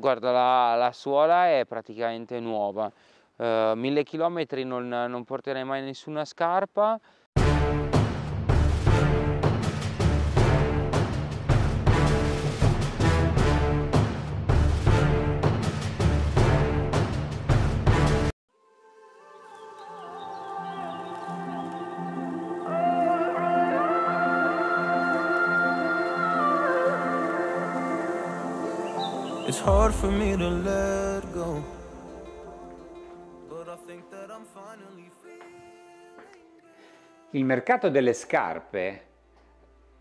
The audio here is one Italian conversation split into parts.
Guarda, la, la suola è praticamente nuova, eh, mille chilometri non, non porterei mai nessuna scarpa, It's hard for me to let go. But I think that I'm finally Il mercato delle scarpe,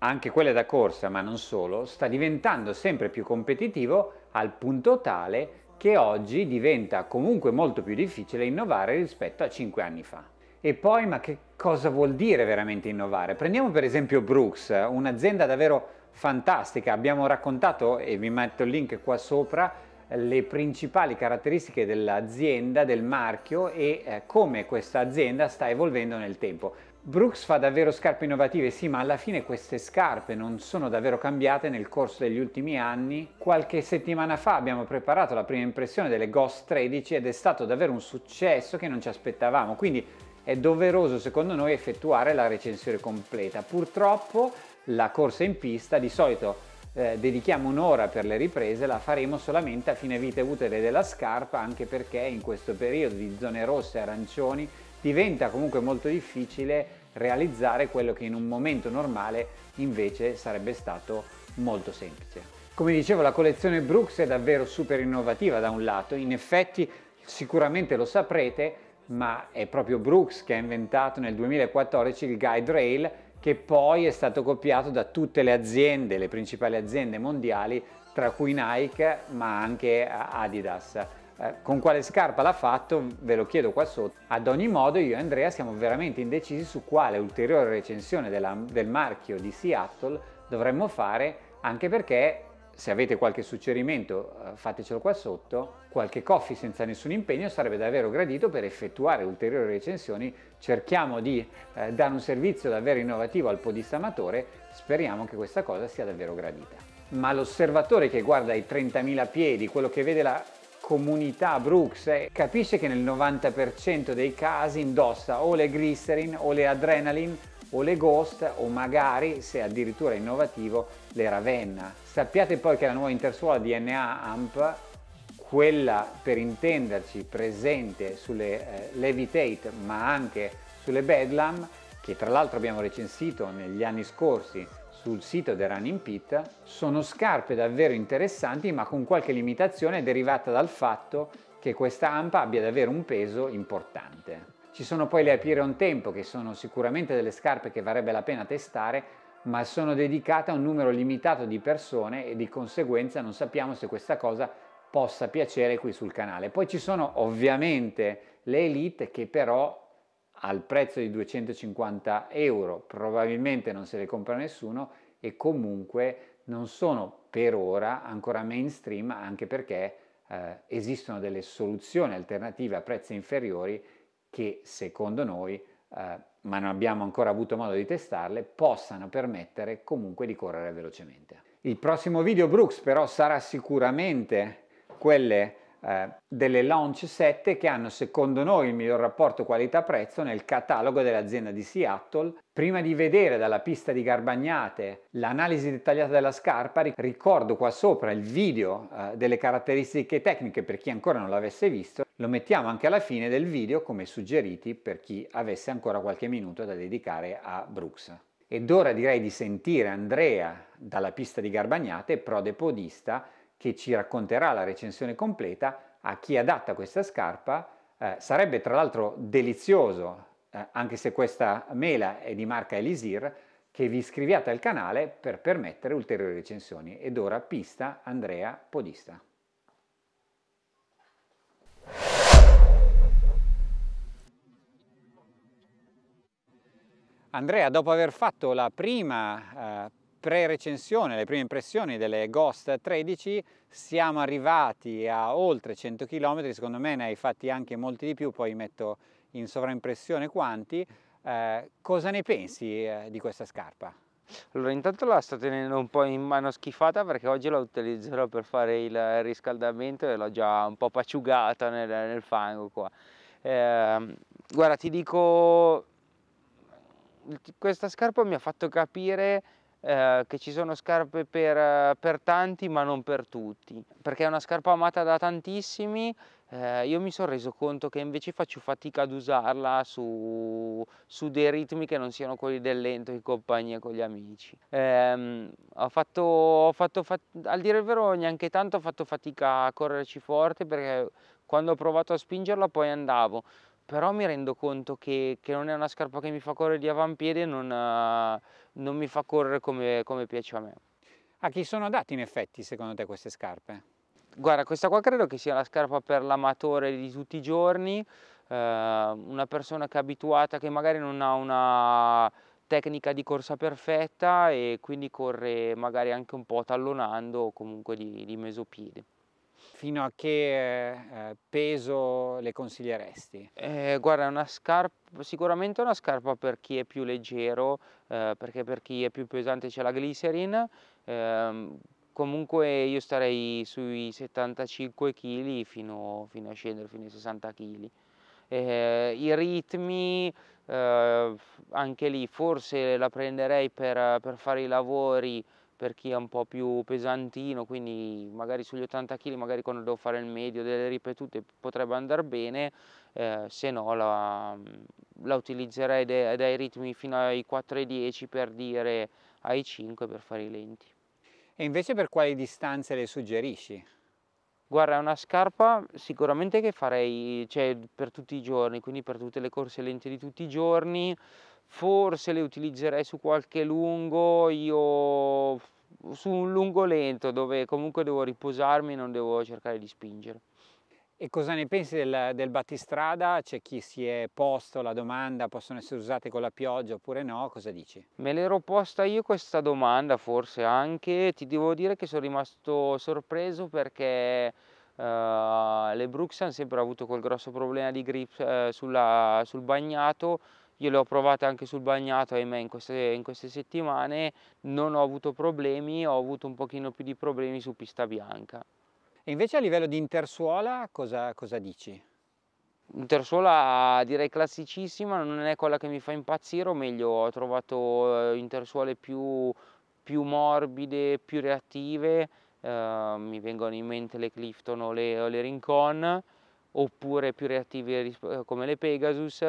anche quelle da corsa, ma non solo, sta diventando sempre più competitivo al punto tale che oggi diventa comunque molto più difficile innovare rispetto a 5 anni fa. E poi, ma che cosa vuol dire veramente innovare? Prendiamo per esempio Brooks, un'azienda davvero fantastica. Abbiamo raccontato, e vi metto il link qua sopra, le principali caratteristiche dell'azienda, del marchio e eh, come questa azienda sta evolvendo nel tempo. Brooks fa davvero scarpe innovative, sì, ma alla fine queste scarpe non sono davvero cambiate nel corso degli ultimi anni. Qualche settimana fa abbiamo preparato la prima impressione delle Ghost 13 ed è stato davvero un successo che non ci aspettavamo, quindi è doveroso secondo noi effettuare la recensione completa. Purtroppo la corsa in pista, di solito eh, dedichiamo un'ora per le riprese, la faremo solamente a fine vita utile della scarpa, anche perché in questo periodo di zone rosse e arancioni diventa comunque molto difficile realizzare quello che in un momento normale invece sarebbe stato molto semplice. Come dicevo la collezione Brooks è davvero super innovativa da un lato, in effetti sicuramente lo saprete ma è proprio Brooks che ha inventato nel 2014 il guide rail che poi è stato copiato da tutte le aziende, le principali aziende mondiali, tra cui Nike ma anche Adidas. Eh, con quale scarpa l'ha fatto ve lo chiedo qua sotto. Ad ogni modo io e Andrea siamo veramente indecisi su quale ulteriore recensione della, del marchio di Seattle dovremmo fare anche perché se avete qualche suggerimento eh, fatecelo qua sotto, qualche coffee senza nessun impegno sarebbe davvero gradito per effettuare ulteriori recensioni, cerchiamo di eh, dare un servizio davvero innovativo al podista amatore, speriamo che questa cosa sia davvero gradita. Ma l'osservatore che guarda i 30.000 piedi, quello che vede la comunità Brooks eh, capisce che nel 90% dei casi indossa o le glycerin o le adrenaline o le Ghost o magari, se addirittura innovativo, le Ravenna. Sappiate poi che la nuova intersuola DNA AMP, quella per intenderci presente sulle eh, Levitate ma anche sulle Bedlam, che tra l'altro abbiamo recensito negli anni scorsi sul sito del Running Pit, sono scarpe davvero interessanti ma con qualche limitazione derivata dal fatto che questa AMP abbia davvero un peso importante. Ci sono poi le Apire on Tempo, che sono sicuramente delle scarpe che varrebbe la pena testare, ma sono dedicate a un numero limitato di persone e di conseguenza non sappiamo se questa cosa possa piacere qui sul canale. Poi ci sono ovviamente le Elite che però al prezzo di 250 euro probabilmente non se le compra nessuno e comunque non sono per ora ancora mainstream anche perché eh, esistono delle soluzioni alternative a prezzi inferiori che secondo noi, eh, ma non abbiamo ancora avuto modo di testarle, possano permettere comunque di correre velocemente. Il prossimo video Brooks però sarà sicuramente quelle eh, delle launch 7 che hanno secondo noi il miglior rapporto qualità-prezzo nel catalogo dell'azienda di Seattle. Prima di vedere dalla pista di Garbagnate l'analisi dettagliata della scarpa, ricordo qua sopra il video eh, delle caratteristiche tecniche per chi ancora non l'avesse visto. Lo mettiamo anche alla fine del video come suggeriti per chi avesse ancora qualche minuto da dedicare a Brooks. Ed ora direi di sentire Andrea dalla pista di Garbagnate, pro depodista, che ci racconterà la recensione completa, a chi è adatta questa scarpa. Eh, sarebbe tra l'altro delizioso, eh, anche se questa mela è di marca Elisir, che vi iscriviate al canale per permettere ulteriori recensioni. Ed ora pista Andrea Podista. Andrea, dopo aver fatto la prima eh, pre-recensione, le prime impressioni delle Ghost 13, siamo arrivati a oltre 100 km, secondo me ne hai fatti anche molti di più, poi metto in sovraimpressione quanti. Eh, cosa ne pensi eh, di questa scarpa? Allora intanto la sto tenendo un po' in mano schifata perché oggi la utilizzerò per fare il riscaldamento e l'ho già un po' paciugata nel, nel fango qua. Eh, guarda ti dico, questa scarpa mi ha fatto capire eh, che ci sono scarpe per, eh, per, tanti ma non per tutti, perché è una scarpa amata da tantissimi, eh, io mi sono reso conto che invece faccio fatica ad usarla su, su, dei ritmi che non siano quelli del lento in compagnia con gli amici. Eh, ho fatto, ho fatto fat al dire il vero neanche tanto ho fatto fatica a correrci forte perché quando ho provato a spingerla poi andavo però mi rendo conto che, che, non è una scarpa che mi fa correre di avampiede, non, non mi fa correre come, come piace a me. A chi sono adatti in effetti secondo te queste scarpe? Guarda, questa qua credo che sia la scarpa per l'amatore di tutti i giorni, eh, una persona che è abituata, che magari non ha una tecnica di corsa perfetta e quindi corre magari anche un po' tallonando o comunque di, di mesopiede fino a che eh, peso le consiglieresti? Eh, guarda, una scarpa, sicuramente una scarpa per chi è più leggero, eh, perché per chi è più pesante c'è la glicerina. Ehm, comunque io starei sui 75 kg fino, fino, a scendere, fino ai 60 kg. Eh, I ritmi, eh, anche lì forse la prenderei per, per fare i lavori per chi è un po' più pesantino, quindi magari sugli 80 kg, magari quando devo fare il medio delle ripetute potrebbe andare bene, eh, se no la, la utilizzerei dai, dai ritmi fino ai 4 10 per dire ai 5 per fare i lenti. E invece per quali distanze le suggerisci? Guarda, è una scarpa sicuramente che farei cioè, per tutti i giorni, quindi per tutte le corse lenti di tutti i giorni, forse le utilizzerei su qualche lungo, io su un lungo lento dove comunque devo riposarmi e non devo cercare di spingere. E cosa ne pensi del, del battistrada? C'è chi si è posto la domanda, possono essere usate con la pioggia oppure no? Cosa dici? Me l'ero posta io questa domanda forse anche, ti devo dire che sono rimasto sorpreso perché uh, le Brooks hanno sempre avuto quel grosso problema di grip uh, eh, sulla, sul bagnato, io le ho provate anche sul bagnato, ahimè, in queste, in queste settimane, non ho avuto problemi, ho avuto un pochino più di problemi su pista bianca. E invece a livello di intersuola cosa, cosa dici? Intersuola direi classicissima, non è quella che mi fa impazzire, o meglio ho trovato eh, intersuole più, più morbide, più reattive, eh, mi vengono in mente le Clifton o le, o le Rincon, oppure più reattive eh, come le Pegasus,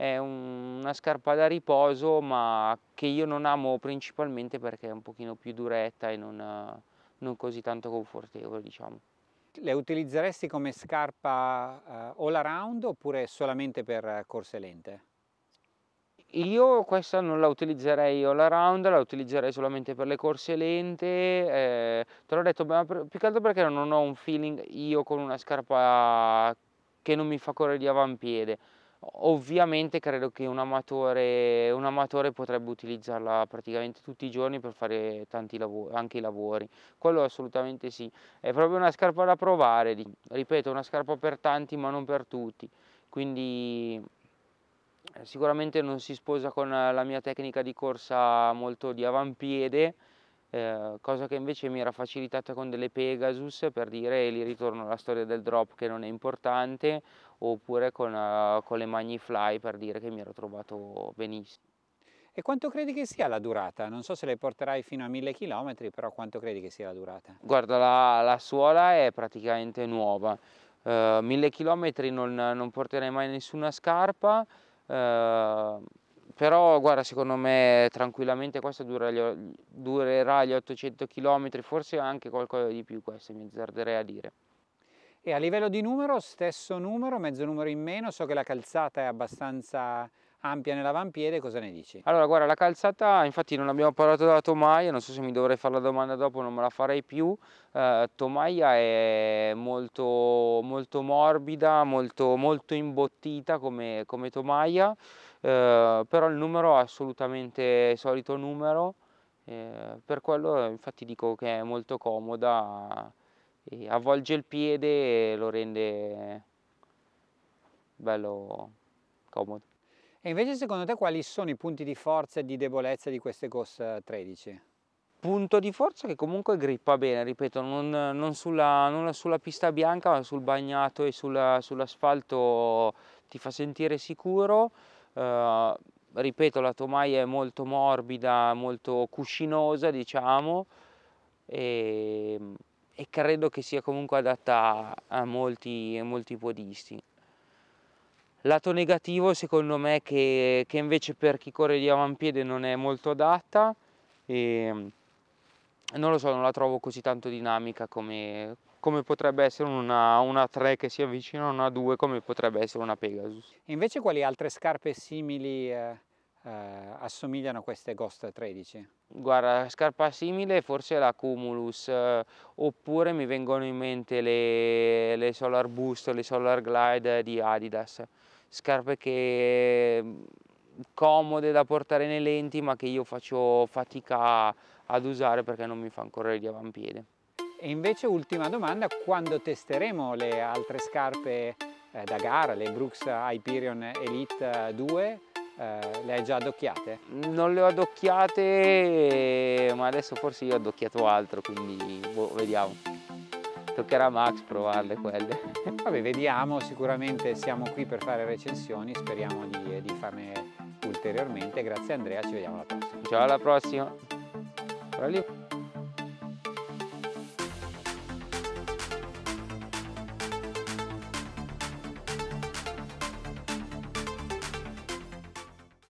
è una scarpa da riposo ma che io non amo principalmente perché è un pochino più duretta e non, eh, non così tanto confortevole diciamo. Le utilizzeresti come scarpa uh, all around oppure solamente per corse lente? Io questa non la utilizzerei all around, la utilizzerei solamente per le corse lente, eh, te l'ho detto più che altro perché non ho un feeling io con una scarpa che non mi fa correre di avampiede, Ovviamente credo che un amatore, un amatore, potrebbe utilizzarla praticamente tutti i giorni per fare tanti lavori, anche i lavori, quello assolutamente sì. È proprio una scarpa da provare, ripeto, una scarpa per tanti ma non per tutti, quindi eh, sicuramente non si sposa con la mia tecnica di corsa molto di avampiede, eh, cosa che invece mi era facilitata con delle Pegasus per dire lì ritorno alla storia del drop che non è importante oppure con, uh, con le Magnifly per dire che mi ero trovato benissimo. E quanto credi che sia la durata? Non so se le porterai fino a 1000 km, però quanto credi che sia la durata? Guarda, la, la suola è praticamente nuova. Uh, 1000 km non, non, porterai mai nessuna scarpa. Uh, però guarda secondo me tranquillamente questo durerà gli, 800 km, forse anche qualcosa di più questo mi azzarderei a dire. E a livello di numero, stesso numero, mezzo numero in meno, so che la calzata è abbastanza ampia nell'avampiede, cosa ne dici? Allora guarda la calzata infatti non abbiamo parlato della tomaia, non so se mi dovrei fare la domanda dopo, non me la farei più, eh, tomaia è molto, molto morbida, molto, molto imbottita come, come tomaia, eh, però il numero è assolutamente il solito numero, eh, per quello infatti dico che è molto comoda, avvolge il piede e lo rende bello comodo. E invece secondo te quali sono i punti di forza e di debolezza di queste COS 13? Punto di forza che comunque grippa bene, ripeto, non, non, sulla, non sulla, pista bianca ma sul bagnato e sulla, sull'asfalto ti fa sentire sicuro. Uh, ripeto, la tomaia è molto morbida, molto cuscinosa, diciamo, e, e credo che sia comunque adatta a molti, a molti podisti. Lato negativo secondo me che, che invece per chi corre di avampiede non è molto adatta e ehm, non lo so, non la trovo così tanto dinamica come, come potrebbe essere una, una 3 che si avvicina a una 2 come potrebbe essere una Pegasus. Invece quali altre scarpe simili eh, eh, assomigliano a queste Ghost 13? Guarda, scarpa simile forse la Cumulus, eh, oppure mi vengono in mente le, le Solar Boost, le Solar Glide di Adidas scarpe che mhmm, comode da portare nei lenti ma che io faccio fatica ad usare perché non mi fanno correre di avampiede. E invece ultima domanda, quando testeremo le altre scarpe eh, da gara, le Brooks Hyperion Elite 2, eh, le hai già adocchiate? Non le ho adocchiate, ma adesso forse io ho adocchiato altro, quindi boh, vediamo toccherà a Max provarle quelle. Vabbè, vediamo, sicuramente siamo qui per fare recensioni, speriamo di, di farne ulteriormente. Grazie Andrea, ci vediamo alla prossima. Ciao, alla prossima. Ora